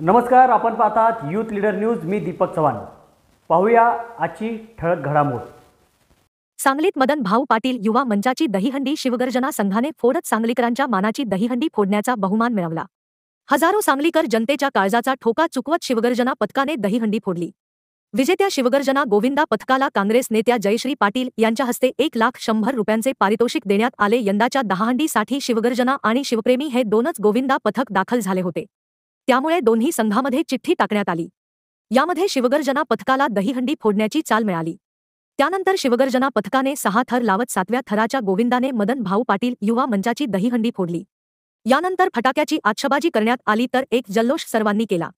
नमस्कार आपण पाहतात यूथ लीडर न्यूज मी दीपक चव्हाण पाहूया आजची ठळक घडामोड सांगलीत मदन भाऊ पाटील युवा मंचाची दहीहंडी शिवगर्जना संघाने फोडत सांगलीकरांच्या मानाची दहीहंडी फोडण्याचा बहुमान मिळवला हजारो सांगलीकर जनतेच्या काळजाचा ठोका चुकवत शिवगर्जना पथकाने दहीहंडी फोडली विजेत्या शिवगर्जना गोविंदा पथकाला काँग्रेस नेत्या जयश्री पाटील यांच्या हस्ते एक लाख शंभर रुपयांचे पारितोषिक देण्यात आले यंदाच्या दहाहंडीसाठी शिवगर्जना आणि शिवप्रेमी हे दोनच गोविंदा पथक दाखल झाले होते त्यामुळे दोन्ही संघामध्ये चिठ्ठी टाकण्यात आली यामध्ये शिवगर्जना पथकाला दहीहंडी फोडण्याची चाल मिळाली त्यानंतर शिवगर्जना पथकाने सहा थर लावत सातव्या थराच्या गोविंदाने मदन भाऊ पाटील युवा मंचाची दहीहंडी फोडली यानंतर फटाक्याची आच्छबाजी करण्यात आली तर एक जल्लोष सर्वांनी केला